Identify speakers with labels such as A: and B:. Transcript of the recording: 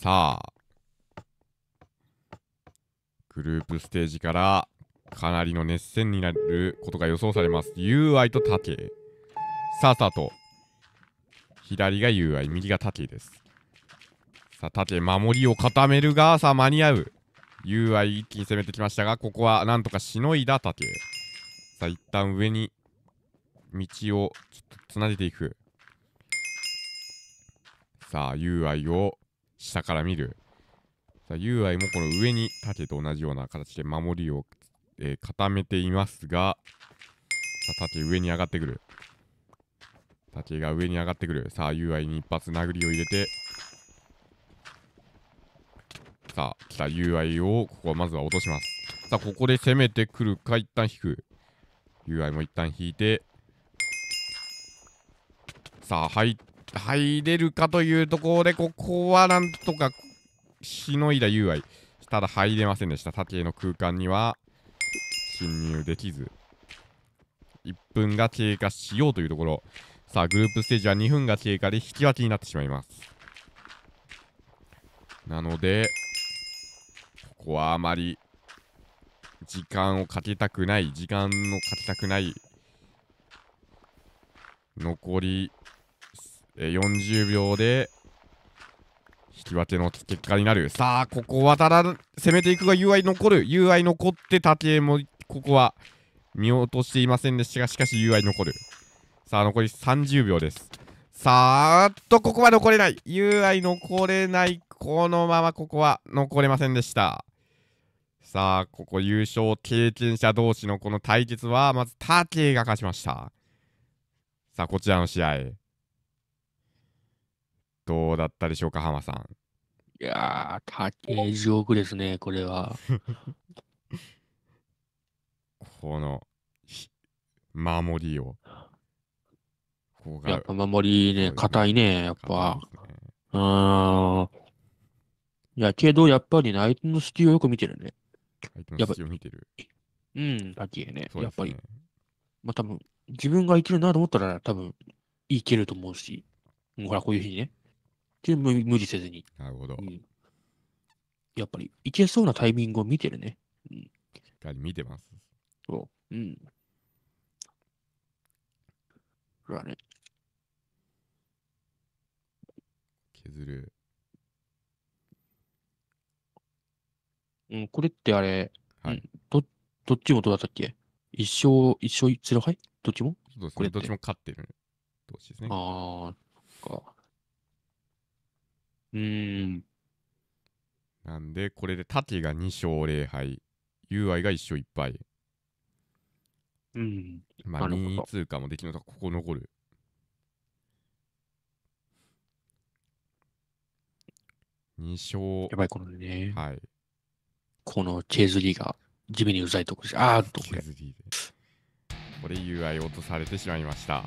A: さあ、グループステージからかなりの熱戦になることが予想されます。UI と縦。さあ、さあと、左が UI、右が縦です。さあ、縦、守りを固めるが、さあ、間に合う。UI 一気に攻めてきましたが、ここはなんとかしのいだ縦。さあ、一旦上に道をちょっとつなげていく。さあ、UI を下から見る。さあ、友愛もこの上に縦と同じような形で守りを、えー、固めていますが、さあ、盾上に上がってくる。縦が上に上がってくる。さあ、友愛に一発殴りを入れて、さあ、来た UI をここはまずは落とします。さあ、ここで攻めてくるか、一旦引く。UI も一旦引いて。さあ、入っ入れるかというところで、ここはなんとかしのいだ友愛。ただ入れませんでした。縦の空間には侵入できず。1分が経過しようというところ。さあ、グループステージは2分が経過で引き分けになってしまいます。なので、ここはあまり時間をかけたくない、時間をかけたくない。残りえー、40秒で引き分けの結果になるさあここはただ攻めていくが UI 残る UI 残って竹江もここは見落としていませんでしたがしかし UI 残るさあ残り30秒ですさーっとここは残れない UI 残れないこのままここは残れませんでしたさあここ優勝経験者同士のこの対決はまずタケが勝ちましたさあこちらの試合どうだったでしょうか、浜さん。
B: いやー、高い地獄ですね、これは。この守りを。ここやっぱ守りね、硬いね、やっぱ。うん。いや、けど、やっぱりね、相手の隙をよく見てるね。相手の隙を見てる。うん、高いね、ねやっぱり。まあ、多分自分がいけるなと思ったら、多分いけると思うし、ほら、こういうふうにね、で無無理せずに。なるほど、うん。やっぱり、いけそうなタイミングを見てるね。うん、しっかり見てます。そう。うん。それはね。削る。うん、これってあれ、はい、うん、どどっちもどうだったっけ一生、一生ゼロ敗どっちもそうですね、どっちも勝ってる
A: 投資ですね。ああ、うん。なんで、これで縦が2勝0敗、UI が1勝1敗。
B: うん。まあ、2
A: 位通過もできるのか、ここ残る。
B: 2勝。やばい、このね。はい。このチェズリーが地味にうざいとこじゃ。あーっとこれ。これ UI 落とされてしまいました。